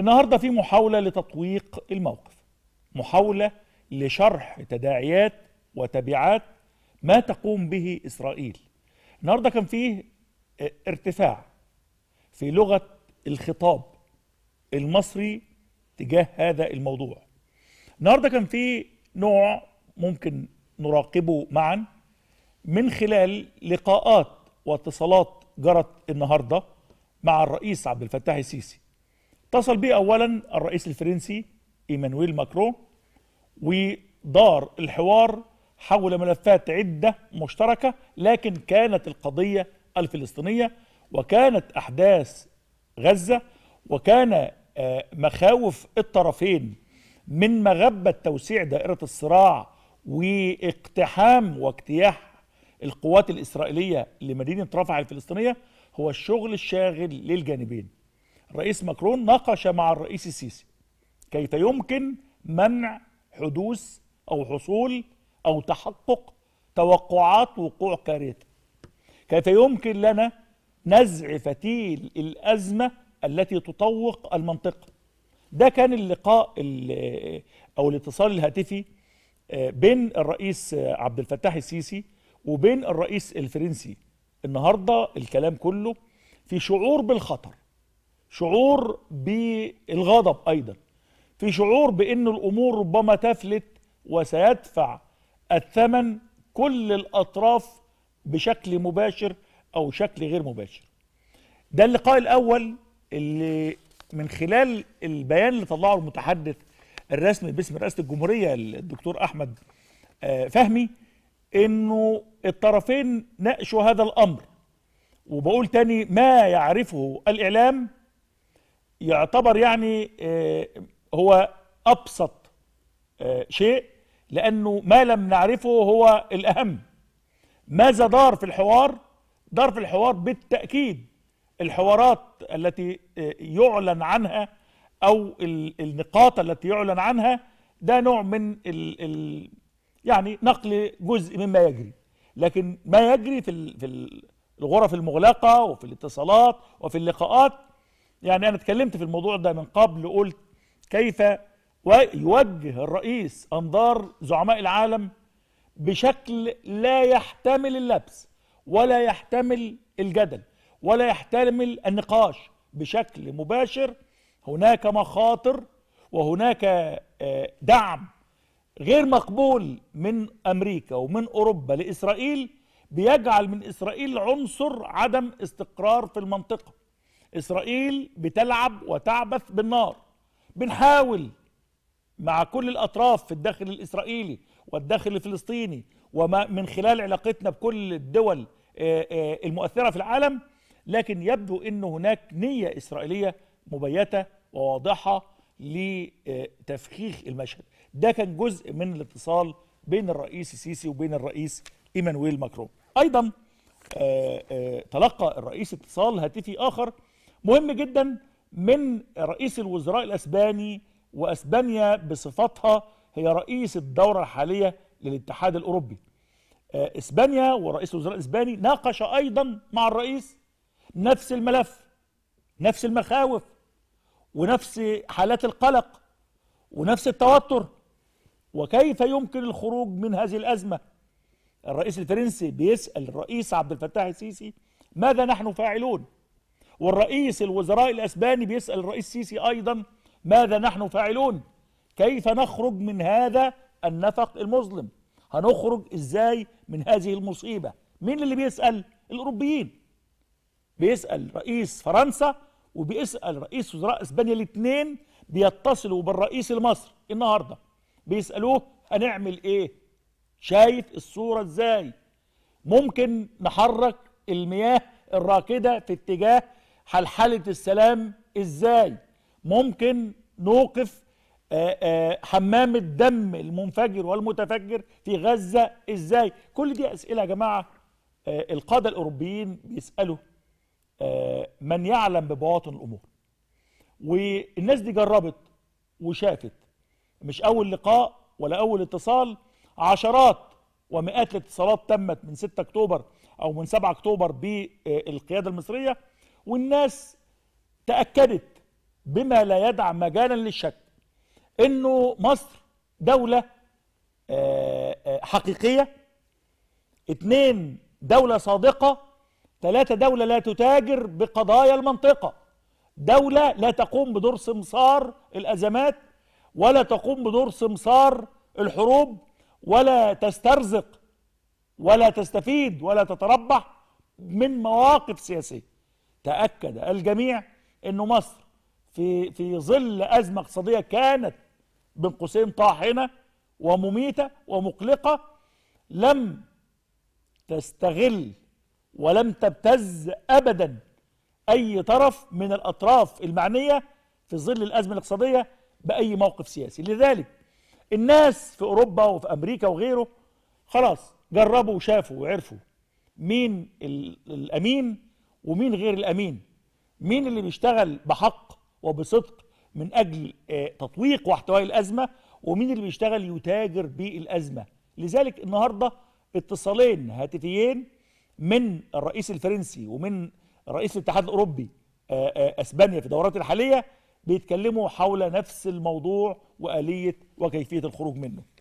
النهارده في محاوله لتطويق الموقف محاوله لشرح تداعيات وتبعات ما تقوم به اسرائيل النهارده كان فيه ارتفاع في لغه الخطاب المصري تجاه هذا الموضوع النهارده كان فيه نوع ممكن نراقبه معا من خلال لقاءات واتصالات جرت النهارده مع الرئيس عبد الفتاح السيسي اتصل بيه اولا الرئيس الفرنسي ايمانويل ماكرون ودار الحوار حول ملفات عده مشتركه لكن كانت القضيه الفلسطينيه وكانت احداث غزه وكان آه، مخاوف الطرفين من مغبه توسيع دائره الصراع واقتحام واجتياح القوات الاسرائيليه لمدينه رفح الفلسطينيه هو الشغل الشاغل للجانبين الرئيس ماكرون ناقش مع الرئيس السيسي كيف يمكن منع حدوث أو حصول أو تحقق توقعات وقوع كارثة كيف يمكن لنا نزع فتيل الأزمة التي تطوق المنطقة ده كان اللقاء أو الاتصال الهاتفي آه، بين الرئيس عبد الفتاح السيسي وبين الرئيس الفرنسي النهاردة الكلام كله في شعور بالخطر شعور بالغضب أيضا في شعور بأن الأمور ربما تفلت وسيدفع الثمن كل الأطراف بشكل مباشر أو شكل غير مباشر ده اللقاء الأول اللي من خلال البيان اللي طلعه المتحدث الرسمي باسم رئاسة الجمهورية الدكتور أحمد آه، فهمي انه الطرفين ناقشوا هذا الامر وبقول تاني ما يعرفه الاعلام يعتبر يعني آه، هو أبسط آه، شيء لأنه ما لم نعرفه هو الأهم ماذا دار في الحوار؟ دار في الحوار بالتأكيد الحوارات التي آه، يعلن عنها أو النقاط التي يعلن عنها ده نوع من الـ الـ يعني نقل جزء مما يجري لكن ما يجري في في الغرف المغلقة وفي الاتصالات وفي اللقاءات يعني أنا اتكلمت في الموضوع ده من قبل قلت كيف يوجه الرئيس أنظار زعماء العالم بشكل لا يحتمل اللبس ولا يحتمل الجدل ولا يحتمل النقاش بشكل مباشر هناك مخاطر وهناك آه، دعم غير مقبول من امريكا ومن اوروبا لاسرائيل بيجعل من اسرائيل عنصر عدم استقرار في المنطقه إسرائيل بتلعب وتعبث بالنار بنحاول مع كل الأطراف في الداخل الإسرائيلي والداخل الفلسطيني ومن خلال علاقتنا بكل الدول آه، آه، المؤثرة في العالم لكن يبدو أن هناك نية إسرائيلية مبيتة وواضحة لتفخيخ المشهد ده كان جزء من الاتصال بين الرئيس السيسي وبين الرئيس إيمانويل ماكرون أيضا آه، تلقى الرئيس اتصال هاتفي آخر مهم جدا من رئيس الوزراء الاسباني واسبانيا بصفتها هي رئيس الدوره الحاليه للاتحاد الاوروبي آه، اسبانيا ورئيس الوزراء الاسباني ناقش ايضا مع الرئيس نفس الملف نفس المخاوف ونفس حالات القلق ونفس التوتر وكيف يمكن الخروج من هذه الازمه الرئيس الفرنسي بيسال الرئيس عبد الفتاح السيسي ماذا نحن فاعلون والرئيس الوزراء الأسباني بيسأل الرئيس السيسي أيضا ماذا نحن فاعلون كيف نخرج من هذا النفق المظلم هنخرج إزاي من هذه المصيبة مين اللي بيسأل الأوروبيين بيسأل رئيس فرنسا وبيسأل رئيس وزراء إسبانيا الاثنين بيتصلوا بالرئيس المصري النهاردة بيسألوه هنعمل إيه شايف الصورة إزاي ممكن نحرك المياه الراكدة في اتجاه حلحله السلام ازاي ممكن نوقف آه، آه، حمام الدم المنفجر والمتفجر في غزة ازاي كل دي اسئلة يا جماعة آه، القادة الاوروبيين بيسألوا من يعلم ببواطن الامور والناس دي جربت وشافت مش اول لقاء ولا اول اتصال عشرات ومئات الاتصالات تمت من 6 اكتوبر او من 7 اكتوبر بالقيادة المصرية والناس تأكدت بما لا يدع مجالا للشك انه مصر دولة آه، آه، حقيقية اتنين دولة صادقة ثلاثة دولة لا تتاجر بقضايا المنطقة دولة لا تقوم بدور سمسار الأزمات ولا تقوم بدور سمسار الحروب ولا تسترزق ولا تستفيد ولا تتربح من مواقف سياسيه تأكد الجميع أنه مصر في في ظل أزمة اقتصادية كانت بين قوسين طاحنة ومميتة ومقلقة لم تستغل ولم تبتز أبدا أي طرف من الأطراف المعنية في ظل الأزمة الاقتصادية بأي موقف سياسي لذلك الناس في أوروبا وفي أمريكا وغيره خلاص جربوا وشافوا وعرفوا مين الأمين ومين غير الامين مين اللي بيشتغل بحق وبصدق من اجل آه، تطويق واحتواء الازمه ومين اللي بيشتغل يتاجر بالازمه لذلك النهارده اتصالين هاتفيين من الرئيس الفرنسي ومن رئيس الاتحاد الاوروبي آه، آه، اسبانيا في الدورات الحاليه بيتكلموا حول نفس الموضوع واليه وكيفيه الخروج منه